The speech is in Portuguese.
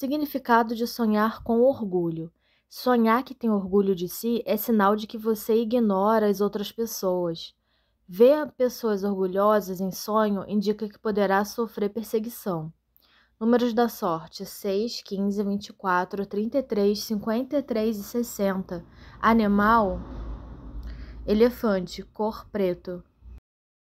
Significado de sonhar com orgulho. Sonhar que tem orgulho de si é sinal de que você ignora as outras pessoas. Ver pessoas orgulhosas em sonho indica que poderá sofrer perseguição. Números da sorte: 6, 15, 24, 33, 53 e 60. Animal: elefante, cor preto.